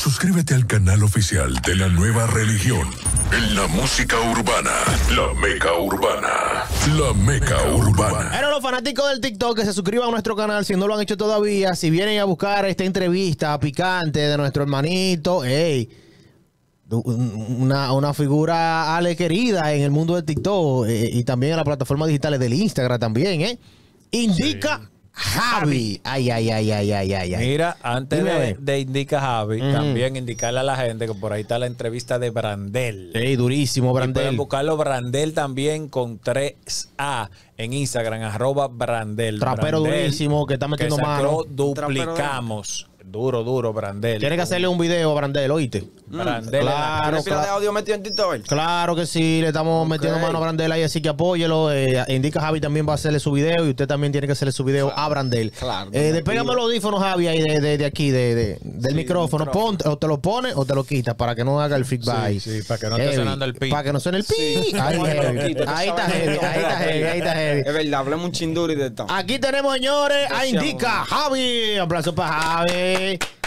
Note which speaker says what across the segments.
Speaker 1: Suscríbete al canal oficial de la nueva religión. En la música urbana, la meca urbana, la meca urbana.
Speaker 2: Pero los fanáticos del TikTok que se suscriban a nuestro canal si no lo han hecho todavía, si vienen a buscar esta entrevista picante de nuestro hermanito, ey, una, figura ale querida en el mundo del TikTok eh, y también en las plataformas digitales del Instagram también, ¿eh? Indica. Javi. Ay, ay, ay, ay, ay, ay. Mira,
Speaker 1: antes de, indicar Indica Javi, también indicarle a la gente que por ahí está la entrevista de Brandel. Ey, durísimo, Brandel. pueden buscarlo Brandel también con 3A en Instagram, arroba
Speaker 2: Brandel. Trapero durísimo, que está metiendo Duplicamos. Duro, duro, Brandel. Tienes que hacerle un video a Brandel, ¿oíste?
Speaker 3: Mm. Brandel. Claro, claro. de audio metido en TikTok? Claro
Speaker 2: que sí, le estamos metiendo mano a Brandel ahí, así que apóyelo. Eh, indica Javi también va a hacerle su video y usted también tiene que hacerle su video a Brandel. Claro. Eh, despégame los audífonos, Javi, ahí de, de, aquí, de, de del micrófono. o te lo pones o te lo quitas para que no haga el feedback. Sí, sí, para que no esté sonando el pi.
Speaker 3: Para que no suene el pi. Ahí, ahí, está heavy, ahí está heavy, ahí está heavy. Es verdad, hablemos un y de todo Aquí tenemos, señores, a Indica Javi. Un aplauso para Javi.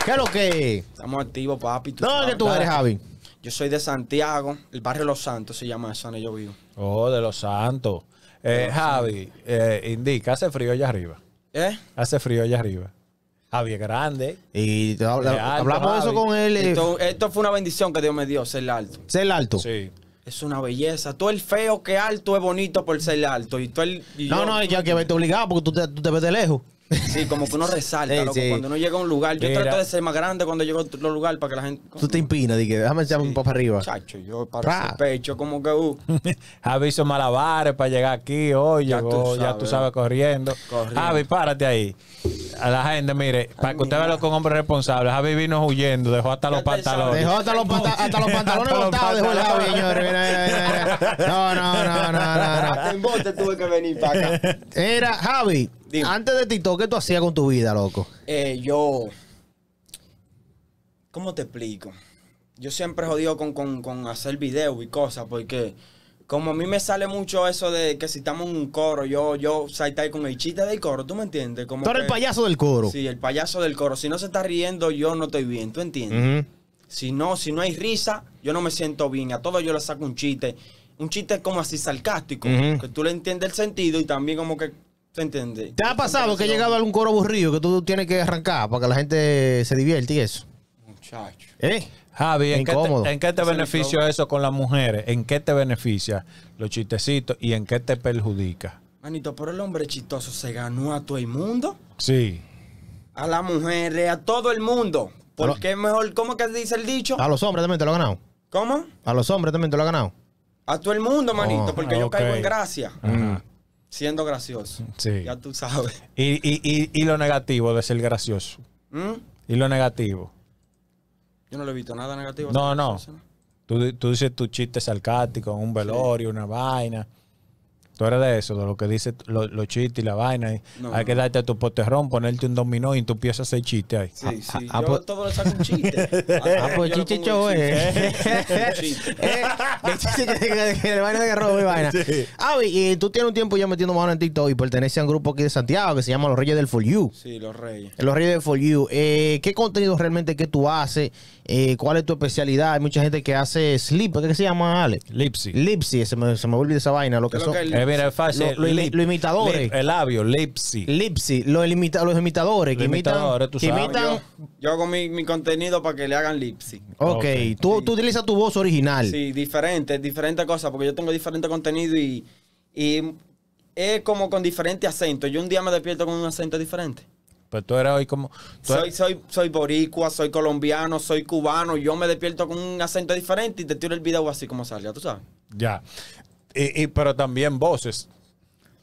Speaker 3: ¿Qué lo que Estamos activos, papi. tú eres, Javi? Yo soy de Santiago, el barrio Los Santos se llama eso, donde yo vivo.
Speaker 1: Oh, de Los Santos. Eh, Javi, eh, indica, hace frío allá arriba. ¿Eh? Hace frío allá arriba.
Speaker 3: Javi es grande. Y hablamos eso con él. Eh. Esto, fue una bendición que Dios me dio, ser alto. ser alto. Sí. Es una belleza. Todo el feo que alto es bonito por ser alto. Y todo No, no, ya que verte
Speaker 2: obligado porque tú te ves de lejos.
Speaker 3: Sí, como que uno resalta, Cuando uno llega a un lugar, yo trato de ser más grande cuando llego a otro lugar para que la gente.
Speaker 2: Tú te impinas dije, déjame echarme un poco para arriba. Chacho,
Speaker 3: yo para el pecho, como que. Uh.
Speaker 1: Javi hizo malabares para llegar aquí hoy, ya, tú, sabes. corriendo. Javi, párate ahí. A la gente, mire, para que usted vea lo un hombres responsables. Javi vino huyendo, dejó hasta los pantalones. Dejó hasta
Speaker 2: los, pantalones hasta los pantalones dejó el Javi, señores.
Speaker 3: Mira, mira, mira, No, no, no, no, no. En bote tuve que venir
Speaker 2: para acá. Era Javi. Antes de TikTok, ¿qué tú hacías con tu vida, loco?
Speaker 3: Eh, yo. ¿Cómo te explico? Yo siempre jodido con, con, hacer videos y cosas, porque como a mí me sale mucho eso de que si estamos en un coro, yo, yo saltar con el chiste del coro, ¿tú me entiendes? Como tú eres el payaso del coro. Sí, el payaso del coro. Si no se está riendo, yo no estoy bien, ¿tú entiendes? Si no, si no hay risa, yo no me siento bien. A todos yo le saco un chiste. Un chiste como así sarcástico, que tú le entiendes el sentido y también como que ¿Te ¿Te ha pasado que ha llegado
Speaker 2: algún coro aburrido que tú tienes que arrancar para que la gente se divierta y eso?
Speaker 3: Muchacho. ¿Eh? Javi, ¿en qué, te, ¿en qué te, beneficia
Speaker 1: eso con las mujeres? ¿En qué te beneficia los chistecitos y en qué te perjudica?
Speaker 3: Manito, por el hombre chistoso se ganó a todo el mundo. Sí. A las mujeres, a todo el mundo. Porque es mejor, ¿cómo que dice el dicho?
Speaker 2: A los hombres también te lo ha ganado. ¿Cómo? A los hombres también te lo ha ganado.
Speaker 3: A todo el mundo, manito, oh, porque yo caigo en gracia. Ajá siendo gracioso. Ya tú sabes.
Speaker 1: Y, y, y, y lo negativo de ser gracioso. ¿Mm? Y lo negativo.
Speaker 3: Yo no le he visto nada negativo. No, no.
Speaker 1: Tú, tú, dices tu chiste sarcástico un velorio, una vaina de eso, de lo que dice los chistes y la vaina. hay que darte a tu poterrón, ponerte un dominó y tú empiezas a hacer chiste ahí. Sí, sí. A, ah, ah, ah, todo un chiste. Ah, pues chiste es.
Speaker 2: y vaina. tú tienes un tiempo ya metiendo mano en TikTok y pertenece a un grupo aquí de Santiago que se llama Los Reyes del For You. Sí, Los Reyes. Eh, los Reyes del For You. Eh, ¿Qué contenido realmente que tú haces? Eh, ¿Cuál es tu especialidad? Hay mucha gente que hace slip, ¿Qué se llama, Ale? Lipsy. Lipsy. Se me, se me olvida esa vaina. Lo que, son. Mira Los imitadores. el labio, lipsy. Lipsy, los, los imitadores. que
Speaker 3: yo, hago mi, contenido para que le hagan lipsy. Ok, Tú, tú, utilizas
Speaker 2: tu voz original.
Speaker 3: Sí, diferente, diferente cosa, porque yo tengo diferente contenido y, es como con diferentes acentos. Yo un día me despierto con un acento diferente.
Speaker 1: Pero pues tú eres hoy como. Soy,
Speaker 3: soy, soy boricua, soy colombiano, soy cubano. Yo me despierto con un acento diferente y te tiro el video así como salga, tú sabes.
Speaker 1: Ya y, y, pero también voces.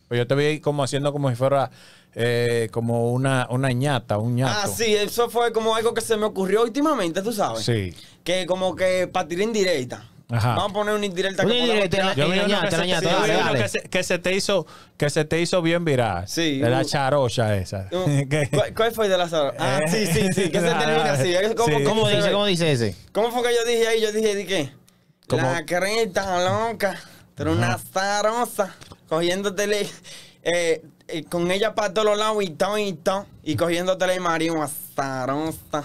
Speaker 1: Pues yo te vi como haciendo como si fuera eh, como una, una ñata, un Ah, sí,
Speaker 3: eso fue como algo que se me ocurrió últimamente, tú sabes. Sí. Que como que para tirar indirecta. Ajá. Vamos a poner una indirecta. Una yo vi
Speaker 1: que se, te hizo que se te hizo bien viral. Sí. De la charocha esa.
Speaker 3: Uh, ¿Cuál, fue de la charocha? Ah, eh. sí, sí, sí. Que se así. ¿Cómo, dice, ¿Cómo dice ese? ¿Cómo fue que yo dije ahí? Yo dije, ¿de qué? La creta loca pero una zarosa. Cogiéndotele. Eh, eh, con ella para todos lados y todo y todo. Y cogiéndotele maría una zarosa.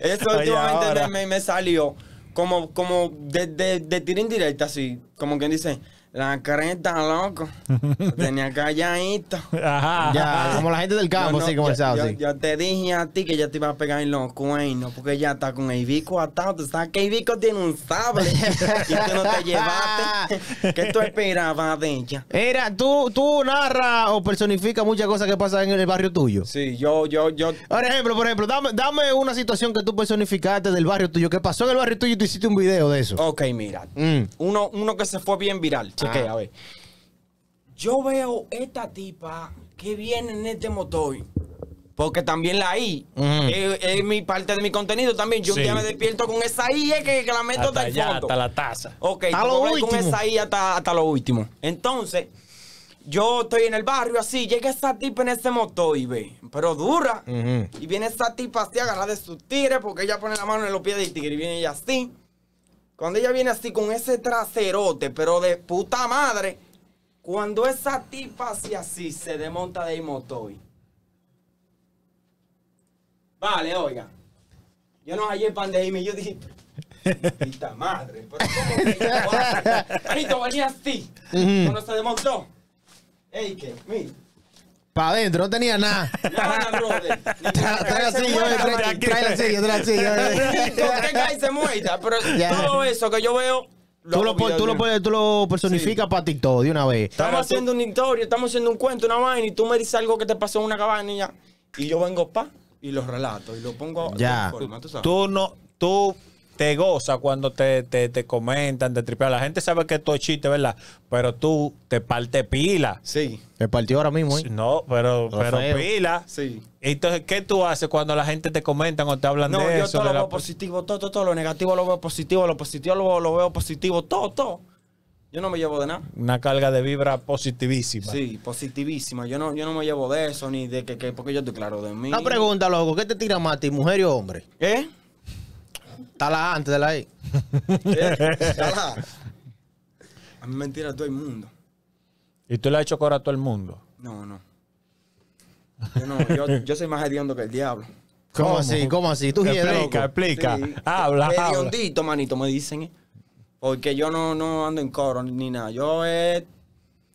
Speaker 3: Eso últimamente me, me salió como, como de, de, de tiro así. Como quien dice. La creta, loco. Tenía calladito. Ajá. Ya, como la gente del campo, sí, como el te dije a ti que ya te iba a pegar en los cuernos, porque ya está con el bico atado. sabes que el bico tiene un sable. y tú
Speaker 2: no te llevaste.
Speaker 3: ¿Qué tú esperabas de ella?
Speaker 2: Era, tú, tú narras o personifica muchas cosas que pasan en el barrio tuyo.
Speaker 3: Sí, yo, yo, yo.
Speaker 2: Por ejemplo, por ejemplo, dame, una situación que tú personificaste del barrio tuyo. ¿Qué pasó en el barrio tuyo y tú hiciste
Speaker 3: un video de eso? Ok, mira. Mm. Uno, uno que se fue bien viral. Sí a Yo veo esta tipa que viene en este motor. Porque también la I es, mi parte de mi contenido también. Yo ya me despierto con esa I que, la meto hasta, Hasta la taza. Ok, hasta lo último. con esa I hasta, lo último. Entonces, yo estoy en el barrio así, llega esa tipa en ese motor y ve, pero dura. Y viene esa tipa así agarra de sus tigres porque ella pone la mano en los pies del tigre y viene ella así. Cuando ella viene así con ese traserote, pero de puta madre, cuando esa tipa así así se desmonta de Imotoy. Vale, oiga. Yo no hallé pan de yo dije,
Speaker 1: puta
Speaker 3: madre, pero ¿cómo que voy venía así. Cuando se desmontó. Ey, que, mira.
Speaker 2: Para adentro, no tenía nada. Trae
Speaker 3: la silla, trae la silla, trae la silla. se muerta, pero todo eso que yo veo Tú lo, tú,
Speaker 2: lo, personificas para TikTok de una vez. Estamos haciendo
Speaker 3: un historia, estamos haciendo un cuento, una vaina, y tú me dices algo que te pasó en una cabaña, y, yo vengo pa y lo relato y lo pongo ya. ¿tú,
Speaker 1: tú no, tú te goza cuando te, comentan, te tripean. La gente sabe que esto es chiste, ¿verdad? Pero tú te parte pila. Sí. Te partió ahora mismo, ¿eh? No, pero, pero pila. Sí. Entonces, ¿qué tú haces cuando la gente te comentan o te hablan de eso? No, yo todo lo veo
Speaker 3: positivo, todo, todo, Lo negativo lo veo positivo, lo positivo lo, veo positivo, todo, todo. Yo no me llevo de nada.
Speaker 2: Una carga de vibra positivísima. Sí,
Speaker 3: positivísima. Yo no, yo no me llevo de eso, ni de que, que porque yo estoy claro de mí. Una
Speaker 2: pregunta, loco. ¿Qué te tira más a mujer o hombre? ¿Qué? ¿Eh? Está la antes de la I.
Speaker 3: A. mí me mentira todo el mundo.
Speaker 1: ¿Y tú le has hecho coro a todo el mundo?
Speaker 3: No, no. Yo, no, yo, soy más hediondo que el diablo. ¿Cómo, así? ¿Cómo así? Tú Explica, explica. Habla, Habla, habla. Hediondito, manito, me dicen. ¿eh? Porque yo no, ando en coro ni nada. Yo eh,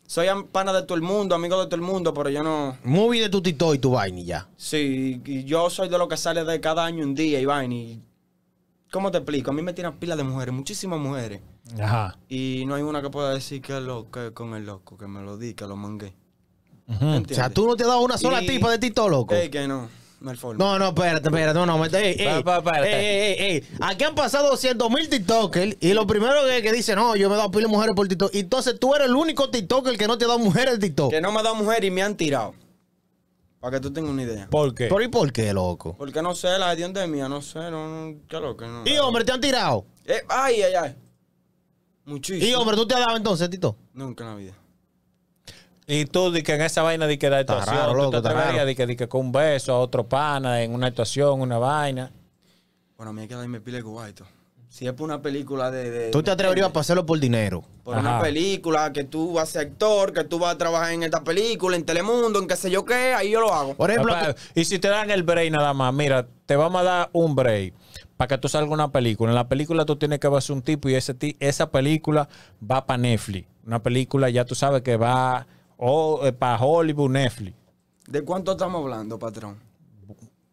Speaker 3: soy pana de todo el mundo, amigo de todo el mundo, pero yo no.
Speaker 2: Movie de tu tito y tu vaina ya.
Speaker 3: Sí, yo soy de lo que sale de cada año un día y vaina. ¿Cómo te explico? A mí me tiran pilas de mujeres, muchísimas mujeres. Ajá. Y no hay una que pueda decir que es lo que con el loco, que me lo di, que lo mangué.
Speaker 2: O sea, tú no te has dado una sola tipa de Tito, loco.
Speaker 3: no. No,
Speaker 2: no, espérate, espérate, no, no, Aquí han pasado 200 mil TikTokers y lo primero que, que dicen, no, yo me he dado pila de mujeres por TikTok. Entonces tú eres el único TikToker que no te ha dado mujeres el TikTok. Que no me ha dado mujeres y me han tirado.
Speaker 3: Para que tú tengas una idea. ¿Por qué? ¿Por y por qué, loco? Porque no sé, la pandemia, mía, no sé, no, no qué loco. y
Speaker 2: hombre, te han tirado.
Speaker 3: Eh, ay, ay, ay. Muchísimo. Y hombre, ¿tú
Speaker 2: te has dado entonces, Tito? Nunca en la vida. Y tú, de que en esa vaina
Speaker 1: de que la actuación, raro, loco, tú te que, que con un beso a otro pana en una actuación, una vaina.
Speaker 3: Bueno, a mí hay que me pile de si es por una película de. ¿Tú te atreverías a
Speaker 2: pasarlo por dinero? Por una
Speaker 3: película, que tú vas a ser actor, que tú vas a trabajar en esta película, en Telemundo, en qué sé yo qué, ahí yo lo hago. Por ejemplo,
Speaker 1: y si te dan el break nada más, mira, te vamos a dar un break para que tú salga una película. En la película tú tienes que verse un tipo y ese esa película va para Netflix. Una película ya tú sabes que va o eh, para Hollywood, Netflix.
Speaker 3: ¿De cuánto estamos hablando, patrón?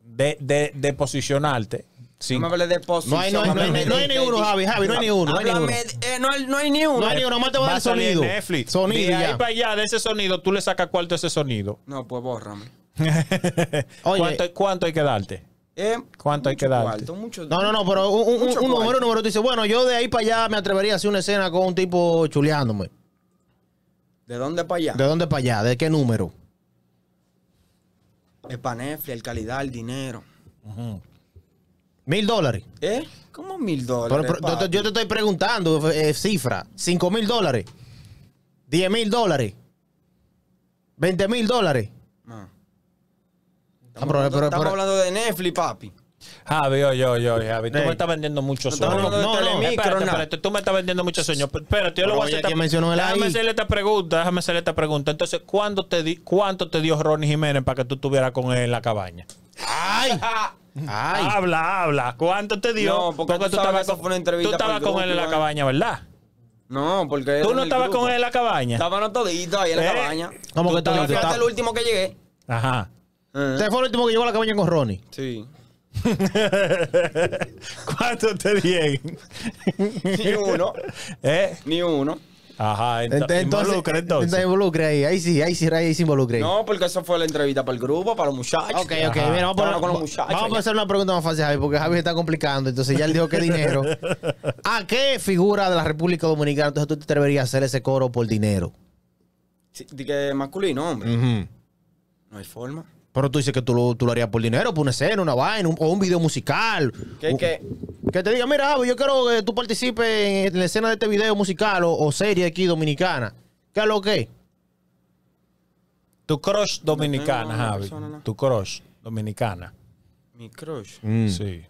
Speaker 1: De, de, de posicionarte. No me No hay, no ni uno, Javi. Javi, no hay ni uno. no hay ni uno. no,
Speaker 3: hay, ni uno. No hay ni uno. Nomás te voy a dar sonido. Netflix. Sonido.
Speaker 1: De ahí para allá, de ese sonido, tú le sacas cuarto ese sonido.
Speaker 2: No, pues bórrame.
Speaker 1: ¿Cuánto, hay que darte? Eh, ¿Cuánto
Speaker 2: hay que darte?
Speaker 3: no, no, no,
Speaker 2: pero un, número, un número. Tú dices, bueno, yo de ahí para allá me atrevería a hacer una escena con un tipo chuleándome.
Speaker 3: ¿De dónde para allá?
Speaker 2: ¿De dónde para allá? ¿De qué número?
Speaker 3: El panefle, el calidad, el dinero. Ajá. Mil dólares. ¿Eh? ¿Cómo mil dólares?
Speaker 2: yo te estoy preguntando eh, cifra. Cinco mil dólares. Diez mil dólares. Veinte mil dólares. Ah,
Speaker 3: Estamos, hablando de Netflix, papi.
Speaker 1: Javi, oye, oye, oye, Javi, tú me estás vendiendo mucho sueño. No, no, no, espérate, tú me estás
Speaker 3: vendiendo mucho sueño.
Speaker 1: Espérate, yo lo voy a hacer. déjame hacerle esta pregunta, déjame hacerle esta pregunta. Entonces, ¿cuánto te, ¿cuánto te dio Ronnie Jiménez para que tú estuvieras con él en la cabaña? ¡Ay! Habla, habla. ¿Cuánto te dio? No, porque, tú, estabas con, una entrevista tú estabas con él en la eh. cabaña, ¿verdad?
Speaker 2: No, porque. Tú no estabas con él en la cabaña.
Speaker 3: Estaban toditos ahí en la eh, cabaña. ¿Cómo que estabas. Estaba... el último que llegué.
Speaker 2: Ajá. Eh. Usted fue el último que llegó a la cabaña con Ronnie. Sí. ¿Cuánto te dio? Ni uno. ¿Eh?
Speaker 3: Ni uno. Ajá, entonces, involucra entonces. Entonces
Speaker 2: involucra ahí, ahí sí, ahí sí, ahí sí involucra ahí. No,
Speaker 3: porque esa fue la entrevista para el grupo, para los muchachos. Ok, ok, mira, vamos, con los muchachos, vamos a
Speaker 2: hacer una pregunta más fácil, Javi, porque Javi se está complicando, entonces ya él dijo que dinero. ¿A qué figura de la República Dominicana entonces tú te atreverías a hacer ese coro por dinero?
Speaker 3: Sí, que masculino, hombre. No hay forma.
Speaker 2: Pero tú dices que tú lo, tú lo harías por dinero, por una escena, una vaina, o un video musical. Que te diga, mira, yo quiero que tú participes en la escena de este video musical o, serie aquí dominicana. ¿Qué es lo que? Tu crush dominicana, Javi. Tu crush dominicana.
Speaker 3: Mi crush. Mm. Sí.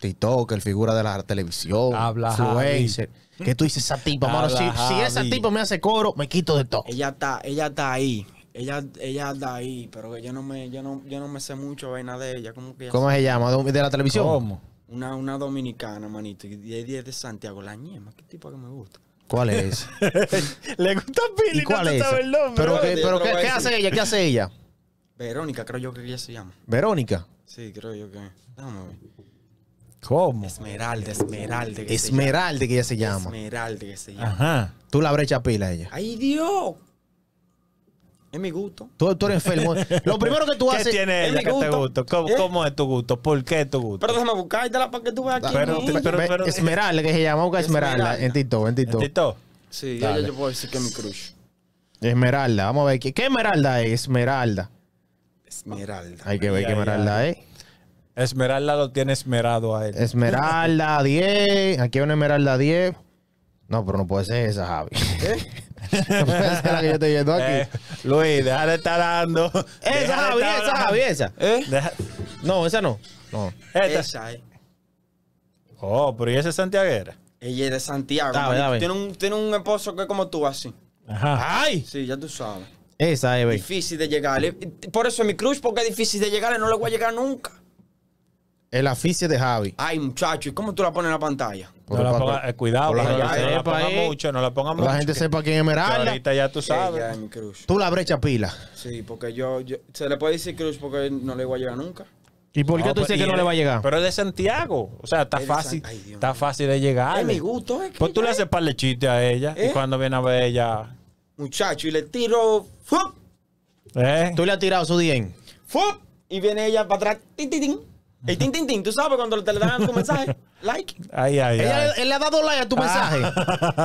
Speaker 2: TikTok, el figura de la televisión. Habla Javi. Que tú dices esa tipa, Si, si, esa tipa
Speaker 3: me hace coro, me quito de todo. Ella está, ella está ahí. Ella, ella anda ahí, pero yo no me, yo no, no me sé mucho vaina de ella. Como ¿Cómo se llama? ¿De la televisión? ¿Cómo? Una, una dominicana, manito. Y es de Santiago. La ñema, qué tipo que me gusta.
Speaker 2: ¿Cuál es?
Speaker 3: Le gusta Pili, cuál es? el nombre. Pero, pero ¿qué, hace ella? ¿Qué hace ella? Verónica, creo yo que ella se llama.
Speaker 2: ¿Verónica?
Speaker 3: Sí, creo yo que. Déjame ver. ¿Cómo? Esmeralda, Esmeralda. Esmeralda que ella se llama. Esmeralda que se llama.
Speaker 2: Ajá. Tú la brecha pila a ella.
Speaker 3: ¡Ay, Dios! Es mi gusto. Tú,
Speaker 2: eres enfermo. Lo primero que tú haces. ¿Qué tiene ella que te gusta? ¿Eh? ¿Cómo, es tu gusto? ¿Por qué es tu gusto?
Speaker 3: Pero déjame buscártela para que tú veas aquí. Pero, pero, Esmeralda,
Speaker 2: que se llama Esmeralda. Esmeralda. En Tito en Tito
Speaker 3: Sí, ya yo puedo decir que es mi crush.
Speaker 2: Esmeralda, vamos a ver. ¿Qué, qué esmeralda es? Esmeralda.
Speaker 3: Esmeralda. Hay que ver qué esmeralda
Speaker 2: es.
Speaker 1: Esmeralda lo tiene esmerado a él.
Speaker 2: Esmeralda 10. Aquí hay una esmeralda 10. No, pero no puede ser esa, Javi. ¿Eh? es la que yo estoy viendo aquí. Eh, Luis, deja de estar dando.
Speaker 3: Esa, Javier, esa,
Speaker 2: Javier, esa. ¿Eh? No, esa no.
Speaker 3: Esa es.
Speaker 1: Oh, pero ¿y esa es santiaguera? Ella es de Santiago.
Speaker 2: Tiene,
Speaker 3: un, tiene un esposo que es como tú, así. Ajá. ¡Ay! Sí, ya tú sabes.
Speaker 2: Esa es, güey.
Speaker 3: Difícil de llegar Por eso mi Cruz porque es difícil de llegarle, no le voy a llegar nunca. El afiche de Javi. Ay, muchacho, ¿y cómo tú la pones en la pantalla? cuidado, no, la, mucho, no la mucho. La gente sepa quién es Meralda. ya tú sabes. Tú la brecha pila. Sí, porque yo, Se le puede decir cruz porque no le voy a llegar nunca.
Speaker 2: ¿Y por qué tú dices que
Speaker 3: no le va a llegar? Pero es de Santiago.
Speaker 1: O sea, está fácil. está fácil de llegar. Es mi gusto. Es pues tú le haces par chiste a ella. Y ¿Eh? cuando viene a ver ella.
Speaker 3: Muchacho, y le tiro. ¡Fup! ¿Eh? Tú le has tirado su dien. ¡Fup! Y viene ella para atrás. ¡Tin, el tin, tin, tin, tú sabes cuando te le dan tu mensaje, like. Ay, ay, ay.
Speaker 2: Él le ha dado like a tu ah. mensaje.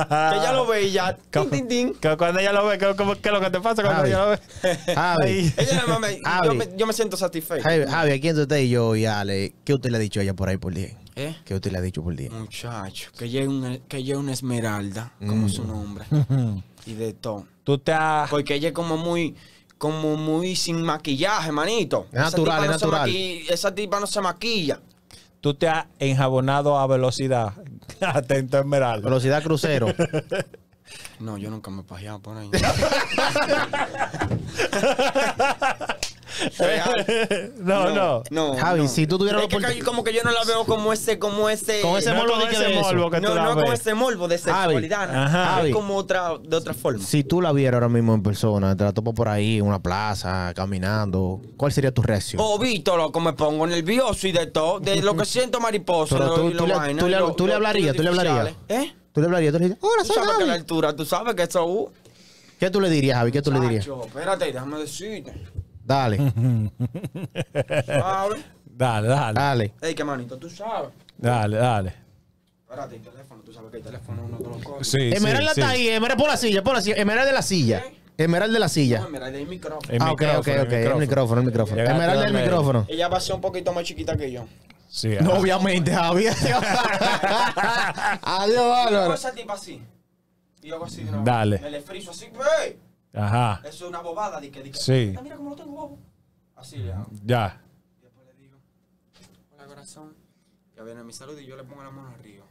Speaker 3: que ella lo ve y ya, tin, tin, tin. Que cuando ella lo ve, ¿qué es lo que te pasa cuando ella lo ve? Javi. ella me, Yo, me, siento satisfecho. Javi, Javi,
Speaker 2: aquí entre usted y yo y Ale, ¿qué usted le ha dicho a ella por ahí por día? ¿Eh? ¿Qué usted le ha dicho por día?
Speaker 3: Muchacho, que ella un que es una esmeralda, como mm. su nombre. y de todo. Tú te has... Porque ella es como muy como muy sin maquillaje, manito. Es natural, es natural. esa tipa no se maquilla.
Speaker 1: Tú te has enjabonado a velocidad. Atento, Esmeralda. Velocidad
Speaker 2: crucero.
Speaker 3: no, yo nunca me he por ahí. No, no. No. Javi, si tú tuvieras Es que como que yo no la veo como ese, como ese. Con ese morbo de ese que tú no, no no con ese morbo de sexualidad. Javi. como otra, de otra forma. Si tú
Speaker 2: la vieras ahora mismo en persona, te la topo por ahí, en una plaza, caminando, ¿cuál sería tu reacción?
Speaker 3: Oh, lo que me pongo nervioso y de todo. De lo que siento mariposa. tú- le- hablarías, tú le hablarías. ¿Eh?
Speaker 2: Tú le hablarías, tú le dirías,
Speaker 3: hola, la altura, tú sabes que eso... Uh.
Speaker 2: ¿Qué tú le dirías, Javi? ¿Qué tú le dirías?
Speaker 3: espérate, déjame decirte. Dale. Dale, dale. Dale. Ey, qué manito, tú sabes.
Speaker 2: Dale, dale.
Speaker 3: Espérate, el teléfono, tú sabes que el teléfono uno de los coges. Sí, Emeralda está ahí, Emeralda
Speaker 2: por la silla, por la silla. Emeralda de la silla. Emeralda de la silla. No,
Speaker 3: Emeralda del micrófono. ah, ok, ok, ok. El micrófono,
Speaker 2: el micrófono. Emeralda del micrófono.
Speaker 3: Ella va a ser un poquito más chiquita que yo. Sí, no, ah. obviamente, Javier. Adiós, Álvaro. Yo hago esa tipa así. Yo hago así. No. Dale. Me le friso así, güey. Pues. Ajá. Eso es una bobada. Dice, dice, sí. Ah, mira cómo lo tengo bobo.
Speaker 1: Así le hago. Ya. Y después le digo,
Speaker 3: hola corazón, que viene mi salud y yo le pongo la mano arriba.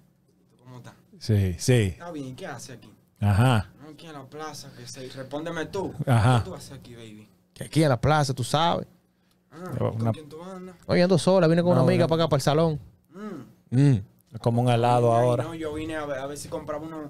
Speaker 3: ¿Cómo está? Sí, sí. Está bien, ¿qué hace aquí? Ajá. No, aquí en la plaza, que se... Respóndeme tú. Ajá. ¿Qué tú haces aquí, baby?
Speaker 2: Que aquí en la plaza, tú sabes. Ah, ¿con una... quién tú andas? Oye, ando sola, vine con no, una amiga no. para acá, para el salón. Mm. Mm. Es como un helado ahora.
Speaker 3: no, yo vine a ver, a ver si compraba unos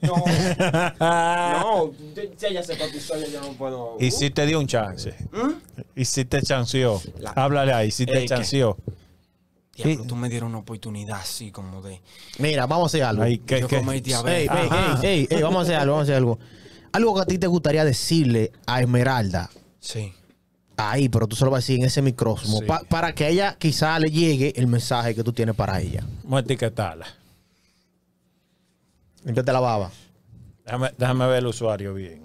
Speaker 3: No.
Speaker 1: no,
Speaker 3: si ella se cotizó, yo no puedo. ¿Y si
Speaker 1: te dio un chance? ¿Mm? ¿Y si te chanceó?
Speaker 3: Háblale ahí, si te chanceó. tú me dieron una oportunidad así como de.
Speaker 2: Mira, vamos a hacer algo. vamos a hacer algo, vamos a hacer algo. Algo que a ti te gustaría decirle a Esmeralda. Sí. Ahí, pero tú solo vas a decir en ese micrófono. para que ella quizá le llegue el mensaje que tú tienes para ella.
Speaker 1: Vamos a etiquetarla la baba. Déjame, ver el usuario bien.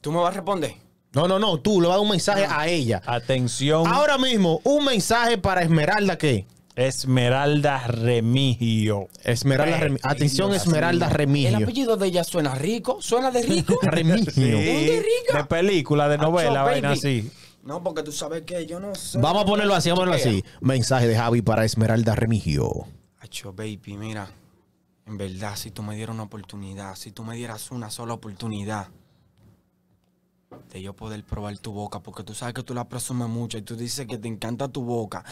Speaker 3: ¿Tú me vas a responder?
Speaker 2: No, no, no. Tú le vas a dar un mensaje a ella. Atención. Ahora mismo, un mensaje para Esmeralda ¿qué? Esmeralda Remigio. Esmeralda Remigio. Atención, Esmeralda Remigio. El
Speaker 3: apellido de ella suena rico. ¿Suena de rico? Remigio.
Speaker 2: ¿De De película, de novela, vaina así.
Speaker 3: No, porque tú sabes que yo no sé. Vamos a ponerlo así, vamos a ponerlo así.
Speaker 2: Mensaje de Javi para Esmeralda Remigio.
Speaker 3: Acho, baby, mira en verdad, si tú me dieras una oportunidad, si tú me dieras una sola oportunidad de yo poder probar tu boca, porque tú sabes que tú la presumes mucho y tú dices que te encanta tu boca.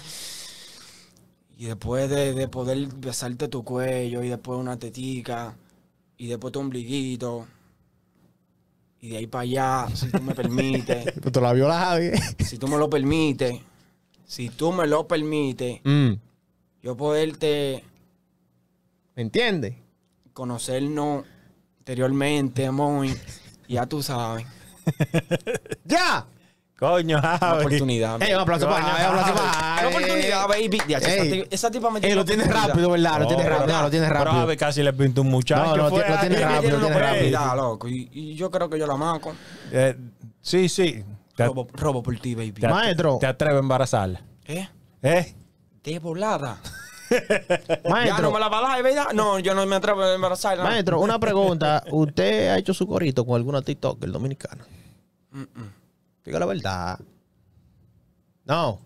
Speaker 3: Y después de, poder besarte tu cuello y después una tetica y después tu ombliguito. Y de ahí para allá, si tú me permites. Pero
Speaker 2: te la viola
Speaker 3: si tú me lo permites. Si tú me lo permites. Mm. Yo poderte ¿Me entiendes? Conocernos anteriormente, muy. Ya tú sabes. ¡Ya! Coño, Javi. Una ah, oportunidad. Ey, un aplauso para Javi, un aplauso para oportunidad, baby. Ya, esa, esa tipa me tiene lo tiene rápido, ¿verdad? Lo tiene rápido,
Speaker 1: no, lo tiene rápido. Javi casi le pintó un muchacho. No, lo tiene rápido, lo tiene rápido. loco.
Speaker 3: Y, yo creo que yo la marco. Eh, sí, sí. Robo, por ti, baby. Maestro.
Speaker 1: Te atreves a embarazarla.
Speaker 3: ¿Eh? ¿Eh? De volada. Maestro. no me la va a No, yo no me atrevo a Maestro, una pregunta.
Speaker 2: ¿Usted ha hecho su corito con alguna TikToker dominicana? Mm Diga la verdad. No.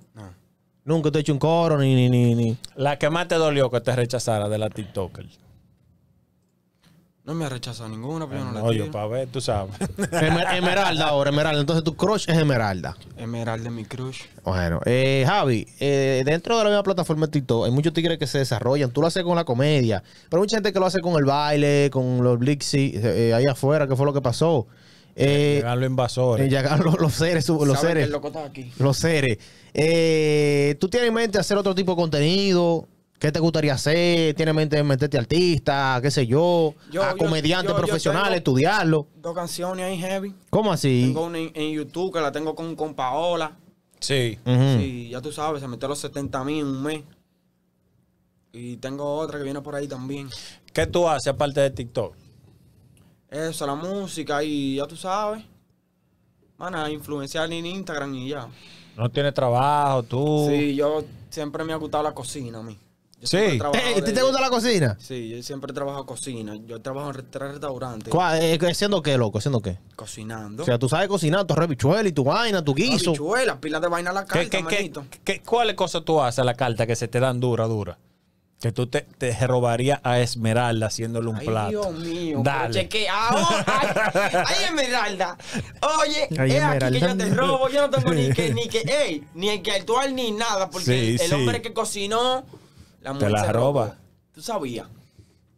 Speaker 2: Nunca te he hecho un coro ni, ni, ni.
Speaker 1: La que más te dolió que te rechazara de la TikToker.
Speaker 3: No me ha rechazado ninguna, pero pues yo eh, no, la tengo. Oye, para ver, tú sabes.
Speaker 2: Emeralda ahora, Emeralda. Entonces tu crush es Emeralda.
Speaker 3: Emeralda es mi crush.
Speaker 2: Bueno, eh, Javi, eh, dentro de la misma plataforma de TikTok hay muchos tigres que se desarrollan. Tú lo haces con la comedia, pero hay mucha gente que lo hace con el baile, con los blixi, eh, eh, ahí afuera, ¿qué fue lo que pasó? llegaron los invasores. llegaron los, los, seres. Los seres. Que Los seres. ¿Tú tienes en mente hacer otro tipo de contenido? ¿Qué te gustaría hacer? ¿Tienes mente de meterte artista? ¿Qué sé yo? yo a comediante profesional, estudiarlo.
Speaker 3: Dos canciones ahí heavy. ¿Cómo así? Tengo una en, YouTube que la tengo con, Paola. Sí. Sí, ya tú sabes, se metió los 70 mil en un mes. Y tengo otra que viene por ahí también.
Speaker 1: ¿Qué tú haces aparte de TikTok?
Speaker 3: Eso, la música y ya tú sabes. van a influenciar en Instagram y ya.
Speaker 1: ¿No tienes trabajo
Speaker 2: tú?
Speaker 3: Sí, yo siempre me ha gustado la cocina a mí
Speaker 2: sí. te, te gusta la cocina?
Speaker 3: Sí, yo siempre trabajo cocina. Yo trabajo en tres restaurantes.
Speaker 2: ¿Haciendo eh, qué, loco? ¿Haciendo qué?
Speaker 3: Cocinando. O sea, tú sabes
Speaker 2: cocinar tu rebichuela y tu vaina, tu guiso.
Speaker 3: Rebichuela, pila de vaina a la carta, ¿Qué, qué,
Speaker 1: qué, ¿Cuáles cosas tú haces a la carta que se te dan dura, dura? Que tú te, robarías a Esmeralda haciéndole un ay, Dios
Speaker 3: mío. Dale. Cheque, ay, Esmeralda. Oye, es eh, aquí que yo te robo. Yo no tengo ni que, ni que, ey, ni que actuar ni nada. Porque el, hombre que cocinó la te la roba. Tú sabías.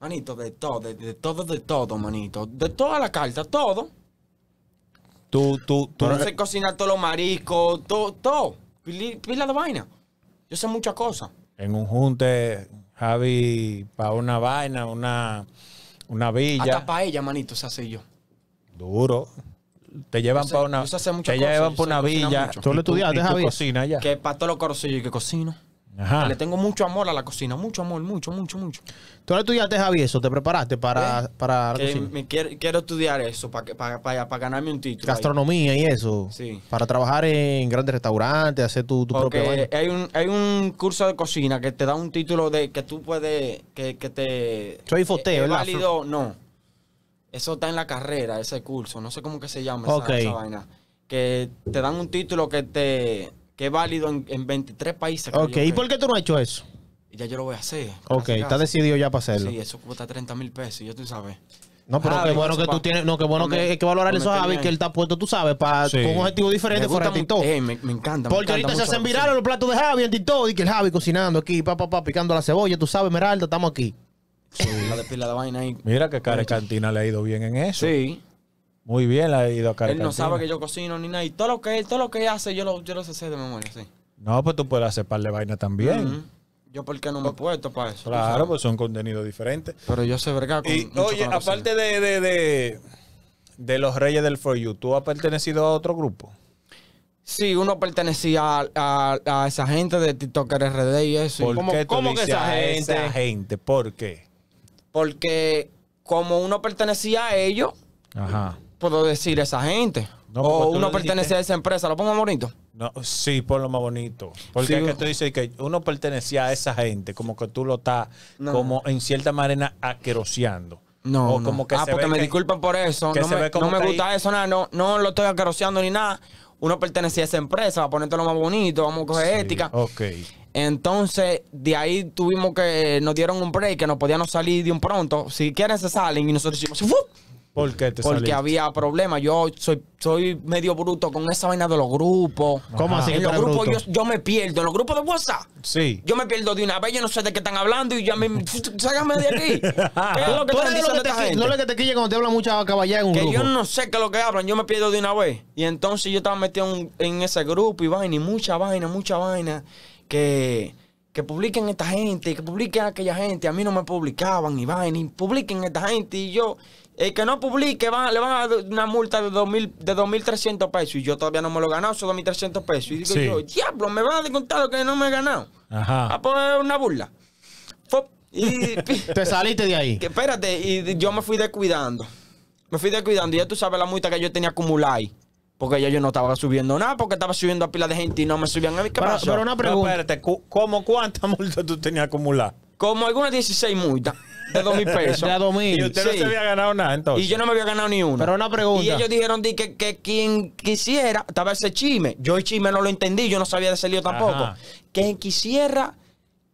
Speaker 3: Manito, de todo, de, todo, de todo, manito. De toda la carta, todo.
Speaker 1: Tú, tú, tú. No
Speaker 3: sé cocinar todos los mariscos, todo, todo. Pila de vaina. Yo sé muchas cosas.
Speaker 1: En un junte, Javi, para una vaina, una, una villa. Hasta
Speaker 3: para ella, manito, se hace yo. Duro te llevan para una, te llevan para una villa. Tú lo estudiaste, Javi? Cocina ya. Que para todos los y que cocino. Le tengo mucho amor a la cocina, mucho amor, mucho, mucho, mucho. ¿Tú ahora estudiaste,
Speaker 2: Javi, eso? ¿Te preparaste para,
Speaker 3: ¿Eh? la quiero, estudiar eso, para, para, ganarme un título. Gastronomía y
Speaker 2: eso. Sí. Para trabajar en grandes restaurantes, hacer tu, tu
Speaker 3: Hay un, curso de cocina que te da un título de que tú puedes, que, que te... Soy eh, foteo, no. Eso está en la carrera, ese curso. No sé cómo que se llama esa, esa vaina. Que te dan un título que te que es válido en, en 23 países. Ok, ¿y por
Speaker 2: qué tú no has hecho eso?
Speaker 3: ya yo lo voy a hacer. Ok, estás está decidido ya para hacerlo. Sí, eso cuesta 30 mil pesos, ya tú sabes. No, pero ah, qué bueno que tú tienes, no, qué bueno que, hay que valorar eso, Javi, que él
Speaker 2: está puesto, tú sabes, para un objetivo diferente fuera de eh, me, encanta. Porque ahorita se hacen viral virales los platos de Javi en TikTok y que el Javi cocinando aquí, pa pa, picando la cebolla, tú sabes, Meralda, estamos aquí. Sí,
Speaker 3: la de pila de vaina ahí.
Speaker 1: Mira que Karen Cantina le ha ido bien en eso. Sí. Muy bien, la Él no sabe que
Speaker 3: yo cocino ni nada. Y todo lo que él, todo lo que hace, yo lo, yo lo sé de memoria, sí.
Speaker 1: No, pues tú puedes hacer par de vaina también. Yo
Speaker 3: por Yo porque no me he puesto para eso. Claro,
Speaker 1: pues son contenidos diferentes.
Speaker 3: Pero yo sé verga con y, Oye,
Speaker 1: aparte de, de, los Reyes del For You, ¿tú has pertenecido a otro grupo?
Speaker 3: Sí, uno pertenecía a, esa gente de TikToker RD y eso. ¿Por cómo, qué que esa gente? esa gente? ¿Por qué? Porque como uno pertenecía a ellos, Ajá puedo decir esa gente. o uno pertenecía a esa empresa, lo pongo bonito. No, sí, ponlo más bonito. Porque es que
Speaker 1: tú dices que uno pertenecía a esa gente, como que tú lo estás, como en cierta manera, aqueroseando. No, Como que ah, porque me disculpen por eso. No me, gusta
Speaker 3: eso, nada. No, no lo estoy aqueroseando ni nada. Uno pertenecía a esa empresa, va a lo más bonito, vamos a coger ética. Ok. Entonces, de ahí tuvimos que, nos dieron un break, que no podíamos salir de un pronto. Si quieren, se salen y nosotros hicimos, ¿Por qué te Porque había problemas. Yo soy, soy medio bruto con esa vaina de los grupos. ¿Cómo así? En los grupos yo, me pierdo. En los grupos de WhatsApp. Sí. Yo me pierdo de una vez. Yo no sé de qué están hablando y ya me. Sácame de aquí. No es lo
Speaker 2: que te quille cuando te hablan mucha caballera en un grupo. Que yo
Speaker 3: no sé qué es lo que hablan. Yo me pierdo de una vez. Y entonces yo estaba metido en, ese grupo y vaina y mucha vaina, mucha vaina. Que publiquen esta gente, que publiquen aquella gente, a mí no me publicaban y vaina, y publiquen esta gente y yo, el que no publique le van a dar una multa de de 2.300 pesos. Y yo todavía no me lo he ganado, esos 2.300 pesos. Y digo yo, diablo, me van a descontar que no me he ganado. Ajá. A ah, poner pues, una burla. Te saliste de ahí. espérate, y yo me fui descuidando. Me fui descuidando. Y ya tú sabes la multa que yo tenía acumulada ahí. Porque ya yo no estaba subiendo nada, porque estaba subiendo a pila de gente y no me subían a mi ¿Qué pero, Pero una pregunta. espérate, cuántas multas tú tenías acumuladas? Como algunas 16 multas de dos mil pesos. De dos mil. Y usted no se había ganado nada entonces. Y yo no me había ganado ni uno. Pero una pregunta. Y ellos dijeron di, que, quien quisiera, estaba ese chisme. Yo el chisme no lo entendí, yo no sabía de ese lío tampoco. que Quien quisiera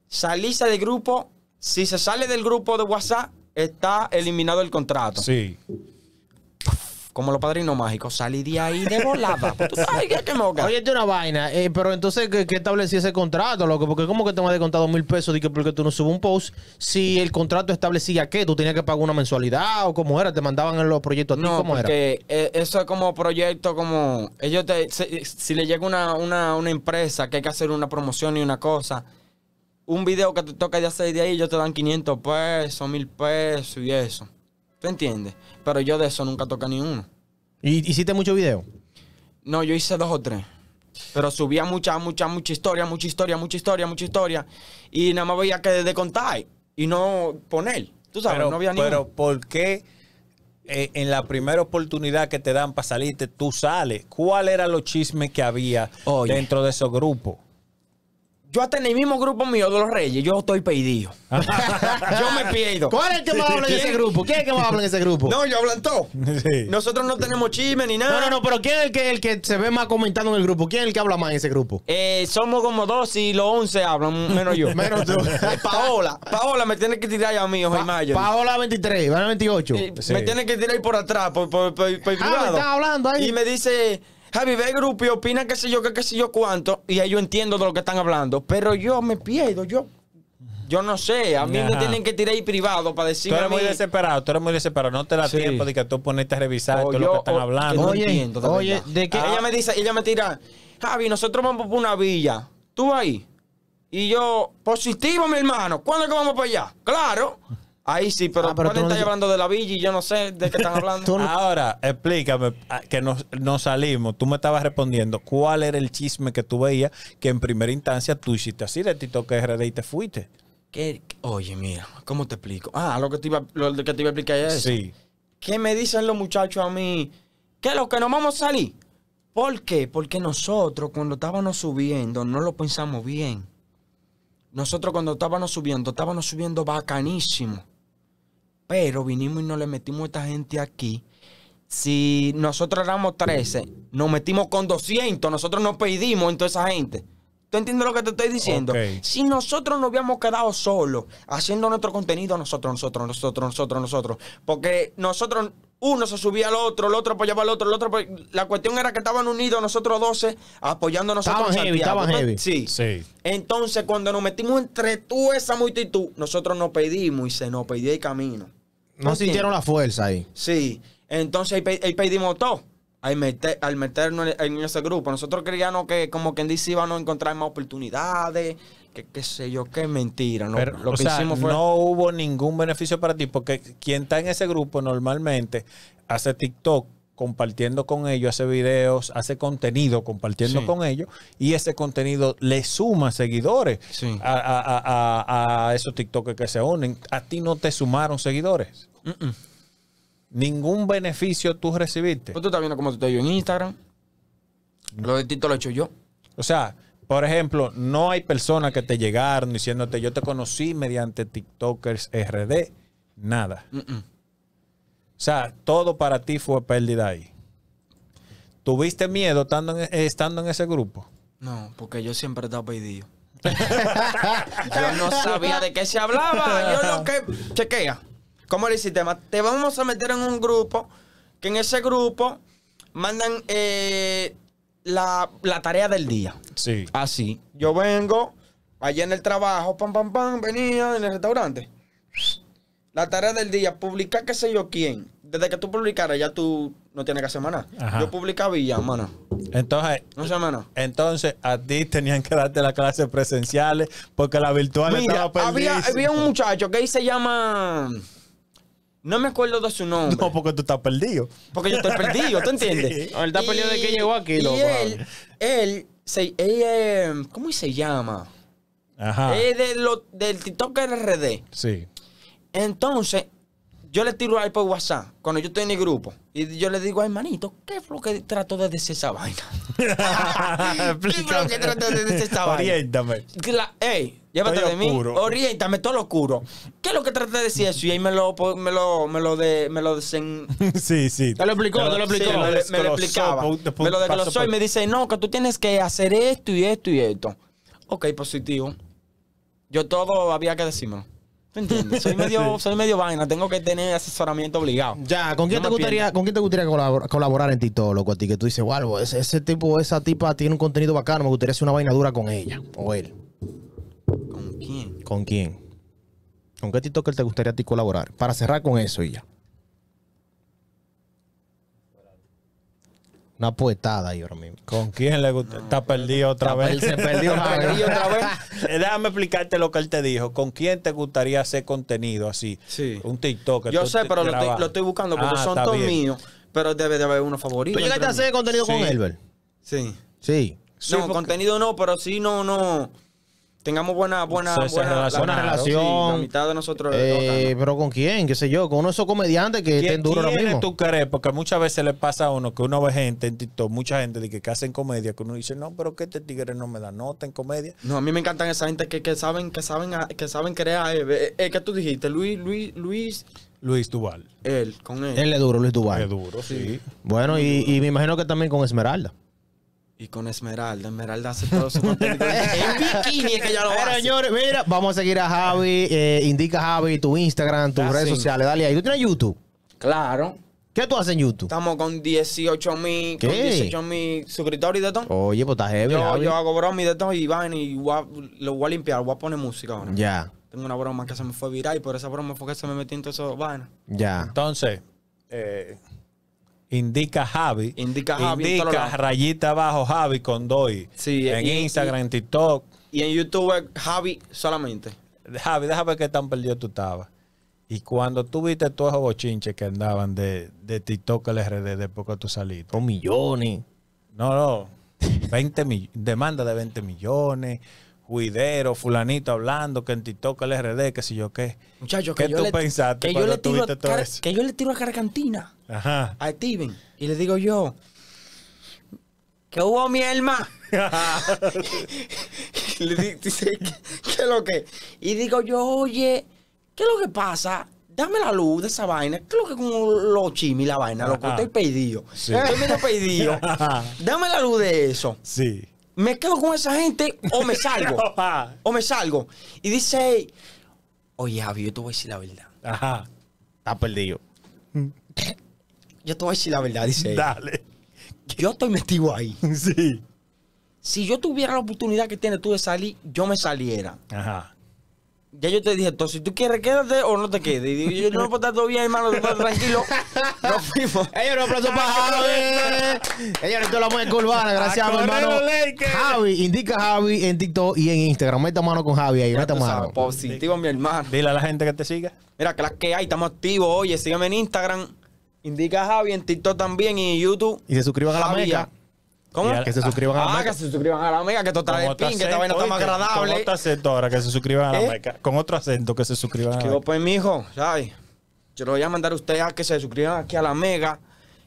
Speaker 3: salirse del grupo, si se sale del grupo de WhatsApp, está eliminado el contrato. Sí como los padrinos mágicos, salí de ahí de volada. Oye,
Speaker 2: es una vaina. Eh, pero entonces, ¿qué, ¿qué, establecí ese contrato, loco? Porque ¿cómo que te me a descontado mil pesos de que porque tú no subes un post? Si el contrato establecía que tú tenías que pagar una mensualidad o cómo era, te mandaban en los proyectos no, ¿cómo
Speaker 3: porque eh, eso es como proyecto, como ellos si, le llega una, una, una empresa que hay que hacer una promoción y una cosa, un video que te toca de hacer de ahí, ellos te dan 500 pesos, mil pesos y eso. ¿Te entiendes? Pero yo de eso nunca toca ninguno. ¿Y hiciste mucho video? No, yo hice dos o tres. Pero subía mucha, mucha, mucha historia, mucha historia, mucha historia, mucha historia. Y nada más veía que de contar y no poner. Tú sabes, pero, no había ni Pero ¿por qué eh, en la primera oportunidad que te dan para
Speaker 1: salirte, tú sales? ¿Cuál era los chismes que había dentro de esos grupos?
Speaker 3: Yo hasta en el mismo grupo mío de los Reyes, yo estoy pedido. yo me pierdo. ¿Cuál es el que más habla en ese grupo? ¿Quién es el que más habla en ese grupo? No, yo hablo todos. todo. Nosotros no tenemos chisme ni nada.
Speaker 2: No, no, no, pero ¿quién es el que, el que se ve más comentando en el grupo? ¿Quién es el que habla más en ese grupo?
Speaker 3: Eh, somos como dos y los once hablan, menos yo. menos tú. Eh, Paola. Paola me tiene que tirar a mí, y mayo. Paola 23, van 28. Me tiene que tirar ahí por atrás, por, por, por, ah, está hablando ahí. Y me dice Javi, ve el grupo y opina qué sé yo, qué, sé yo cuánto. Y ahí yo entiendo de lo que están hablando. Pero yo me pierdo, yo. Yo no sé, a mí me tienen que tirar ahí privado para
Speaker 1: decirme. Tú eres muy desesperado, tú eres muy desesperado. No te da tiempo de que tú pones a revisar todo lo que están hablando. Oye, no
Speaker 3: entiendo, oye, ¿de qué? Ah, ella me dice, ella me tira, Javi, nosotros vamos por una villa. Tú ahí. Y yo, positivo, mi hermano. ¿Cuándo es que vamos para allá? Claro. Ahí sí, pero, ah, hablando de la villa y yo no sé de qué están hablando.
Speaker 1: Ahora, explícame, ah, que nos, salimos. Tú me estabas respondiendo cuál era el chisme que tú veías que en primera instancia tú hiciste así de Tito que RD y te fuiste. Oye, mira, ¿cómo te explico? Ah,
Speaker 3: lo que te iba, lo que te iba a explicar es Sí. ¿Qué me dicen los muchachos a mí? ¿Qué es lo que nos vamos a salir. ¿Por qué? Porque nosotros cuando estábamos subiendo no lo pensamos bien. Nosotros cuando estábamos subiendo, estábamos subiendo bacanísimo pero vinimos y no le metimos a esta gente aquí. Si nosotros éramos 13, nos metimos con 200, nosotros nos pedimos en toda esa gente. ¿Tú entiendes lo que te estoy diciendo? Si nosotros nos habíamos quedado solos haciendo nuestro contenido, nosotros, nosotros, nosotros, nosotros, nosotros. Porque nosotros, uno se subía al otro, el otro apoyaba al otro, el otro. La cuestión era que estaban unidos nosotros 12 apoyándonos. a nosotros. Estaban heavy, estaban heavy. Sí. sí. Entonces, cuando nos metimos entre tú esa multitud, nosotros nos pedimos y se nos pedía el camino. No sintieron la
Speaker 2: fuerza ahí.
Speaker 3: Sí. Entonces ahí, pedimos perdimos todo. Al, meter, al meternos en, ese grupo. Nosotros creíamos que como quien dice DC íbamos a encontrar más oportunidades que qué sé yo, qué mentira. No, lo que no
Speaker 1: hubo ningún beneficio para ti, porque quien está en ese grupo normalmente hace TikTok compartiendo con ellos, hace videos, hace contenido compartiendo con ellos y ese contenido le suma seguidores a, esos TikTok que se unen. A ti no te sumaron seguidores. Ningún beneficio tú recibiste. Pues tú estás viendo cómo te yo en Instagram. Lo de Tito lo he hecho yo. O sea, por ejemplo, no hay personas que te llegaron diciéndote yo te conocí mediante TikTokers RD. Nada. o sea, todo para ti fue pérdida ahí. ¿Tuviste miedo estando en, e, estando en ese grupo? No, porque yo siempre estaba perdido.
Speaker 3: yo no sabía de qué se hablaba. Yo lo que. Chequea. ¿Cómo le el sistema? Te vamos a meter en un grupo, que en ese grupo mandan eh, la, tarea del día. Sí. Así. Yo vengo, allá en el trabajo, pam, pam, pam, venía en el restaurante. La tarea del día, publicar qué sé yo quién. Desde que tú publicaras, ya tú no tienes que hacer nada. Yo publicaba y ya, mano.
Speaker 1: Entonces, no semana? entonces, a ti tenían que darte las clases presenciales porque la virtual estaba perdida. Había, había
Speaker 3: un muchacho que ahí se llama... No me acuerdo de su nombre. No, porque tú estás perdido. Porque yo estoy perdido, ¿tú entiendes? Él está perdido de que llegó aquí, loco. Y él, él, se, em, ¿cómo se llama? Ajá. Es de del TikTok RD. Sí. Entonces, yo le tiro ahí por WhatsApp, cuando yo estoy en el grupo, y yo le digo, hermanito, ¿qué es lo que trato de decir esa vaina? ¿Qué es lo que trato de decir esa vaina? Oriéntame. ey, llévate de mí. Oriéntame, todo lo oscuro. ¿Qué es lo que trato de decir eso? Y ahí me lo, pues, me lo, me lo, me lo desen... sí, sí. Te lo explicó, te lo explicó. me, lo explicaba. Me lo desglosó y me dice, no, que tú tienes que hacer esto y esto y esto. Ok, positivo. Yo todo había que decírmelo. Soy medio, soy medio vaina, tengo que tener asesoramiento obligado. Ya, ¿con quién, te, gustaría,
Speaker 2: ¿con quién te gustaría colaborar, en TikTok, loco? A ti que tú dices, Walvo, ese, tipo, esa tipa tiene un contenido bacano, me gustaría hacer una vaina dura con ella o él. ¿Con quién? ¿Con quién? ¿Con qué TikToker te gustaría a ti colaborar? Para cerrar con eso y ya. una poetada ahí ahora mismo. ¿Con quién le gusta? está perdido otra vez. él se perdió otra
Speaker 1: vez. Eh, déjame explicarte lo que él te dijo. ¿Con quién te gustaría hacer contenido así? Sí. Un
Speaker 3: TikTok. Yo sé, pero lo estoy, buscando porque ah, son todos míos. Pero debe de haber uno favorito. ¿Tú llegaste a hacer contenido con Elber? Sí. Sí. sí. No, contenido no, pero sí, no, no tengamos buena, buena, buena, relación. la mitad de nosotros. Eh,
Speaker 2: pero con quién, qué sé yo, con uno de esos comediantes que estén duros mismo. tú
Speaker 1: crees? Porque muchas veces le pasa a uno que uno ve gente en TikTok, mucha gente de que, hacen comedia, que uno dice, no,
Speaker 2: pero que este tigre no me da nota en comedia.
Speaker 3: No, a mí me encantan esa gente que, que saben, que saben, ah, que saben eh, eh, que tú dijiste, Luis, Luis, Luis. Luis Duval. Él, con él. Él es duro, Luis Duval. Es duro, sí.
Speaker 2: Bueno, y, y me imagino que también con Esmeralda.
Speaker 3: Y con Esmeralda. Esmeralda hace todo su contenido. que ya lo señores,
Speaker 2: mira, vamos a seguir a Javi. Eh, indica Javi tu Instagram, tus ah, redes sociales. Dale ahí. ¿Tú tienes YouTube? Claro. ¿Qué tú haces en YouTube?
Speaker 3: Estamos con 18 mil, 18 mil suscriptores de todo.
Speaker 2: Oye, pues está heavy, Yo, yo
Speaker 3: hago bromas y de todo y van y a- lo voy a limpiar, voy a poner música ahora. Ya, Tengo una broma que se me fue viral y por esa broma fue que se me metió en todo eso vainas?
Speaker 1: ya. Entonces, eh, indica Javi. Indica Javi. Indica rayita abajo Javi con Doy. Sí, en Instagram, en TikTok. Y en YouTube Javi solamente. Javi, déjame ver qué tan perdido tú estabas. Y cuando tú viste todos esos bochinches que andaban de, de TikTok al RD después que tú saliste. Con millones. No, no. 20 demanda de 20 millones. Juidero, fulanito hablando, que en TikTok el RD, que si yo qué. Muchachos, ¿qué que tú yo pensaste que cuando yo le tiro todo
Speaker 3: Que yo le tiro a cargantina. Ajá. a Steven y le digo yo, ¿qué hubo, mi alma? y le dice, ¿qué, lo que? Y digo yo, oye, ¿qué es lo que pasa? Dame la luz de esa vaina. ¿Qué es lo que con los chimis la vaina? Lo que usted pedido. Sí. Dame la luz de eso. Sí. ¿Me quedo con esa gente o me salgo? o me salgo. Y dice, oye, Javi, yo te voy a decir la verdad. Ajá. Está perdido. Mm. Yo te voy a decir la verdad, dice Dale. Yo estoy metido ahí. Sí. Si yo tuviera la oportunidad que tienes tú de salir, yo me saliera. Ajá. Ya yo te dije, entonces, si tú quieres, quédate o no te quedes. Y yo no puedo estar todo bien, hermano, tranquilo. Nos fuimos. Ellos no aplauso para Javi. Eh. Ellos no la mujer urbana, gracias, hermano. Javi,
Speaker 2: indica Javi en TikTok y en Instagram. Meta mano con Javi ahí, meta mano.
Speaker 3: Positivo, mi hermano. Dile a la gente que te siga. Mira, que las que hay, estamos activos. Oye, sígueme en Instagram. Indica a Javi en TikTok también y en YouTube. Y se suscriban a la mega. ¿Cómo? Que se suscriban a la ah, mega. Ah, que se suscriban a la mega. que total de pin, que esta vaina está más agradable. Con otro
Speaker 1: acento ahora, que se suscriban a la ¿Eh? Mega. Con otro acento que se suscriban a la mega? Pues
Speaker 3: pues, mijo, ¿sabes? Yo lo voy a mandar a ustedes a que se suscriban aquí a la mega.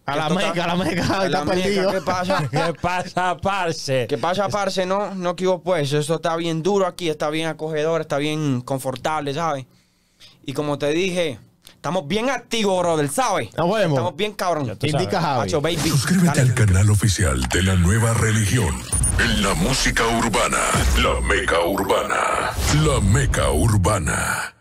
Speaker 3: A la, mega, a la mega, a la mega, ¿Qué pasa? ¿Qué pasa, parce? ¿Qué pasa, parce? No, no equivoco, pues. Eso está bien duro aquí, está bien acogedor, está bien confortable, ¿sabes? Y como te dije, Estamos bien activos, brother, ¿sabes? Nos Estamos bien cabrón. Indica Suscríbete al
Speaker 1: canal oficial de la nueva religión. En la música urbana. La meca urbana. La meca urbana.